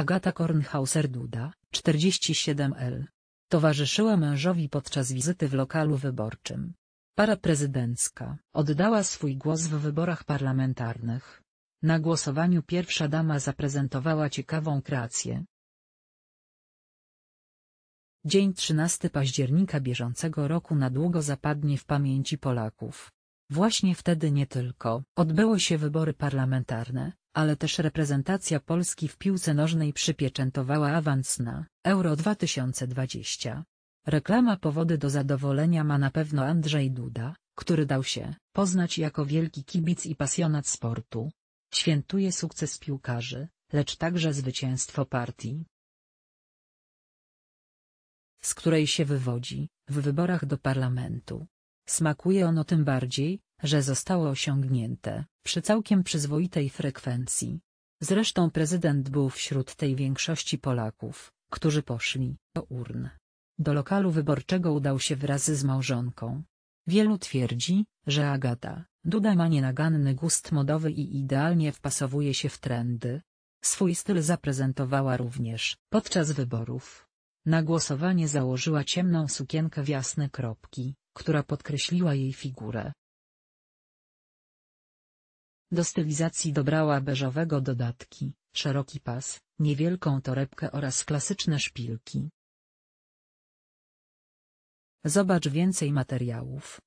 Agata Kornhauser-Duda, 47L. Towarzyszyła mężowi podczas wizyty w lokalu wyborczym. Para prezydencka oddała swój głos w wyborach parlamentarnych. Na głosowaniu pierwsza dama zaprezentowała ciekawą kreację. Dzień 13 października bieżącego roku na długo zapadnie w pamięci Polaków. Właśnie wtedy nie tylko odbyło się wybory parlamentarne, ale też reprezentacja Polski w piłce nożnej przypieczętowała awans na Euro 2020. Reklama powody do zadowolenia ma na pewno Andrzej Duda, który dał się poznać jako wielki kibic i pasjonat sportu. Świętuje sukces piłkarzy, lecz także zwycięstwo partii, z której się wywodzi, w wyborach do parlamentu. Smakuje ono tym bardziej, że zostało osiągnięte przy całkiem przyzwoitej frekwencji. Zresztą prezydent był wśród tej większości Polaków, którzy poszli do urn. Do lokalu wyborczego udał się wraz z małżonką. Wielu twierdzi, że Agata Duda ma nienaganny gust modowy i idealnie wpasowuje się w trendy. Swój styl zaprezentowała również podczas wyborów. Na głosowanie założyła ciemną sukienkę w jasne kropki która podkreśliła jej figurę. Do stylizacji dobrała beżowego dodatki, szeroki pas, niewielką torebkę oraz klasyczne szpilki. Zobacz więcej materiałów.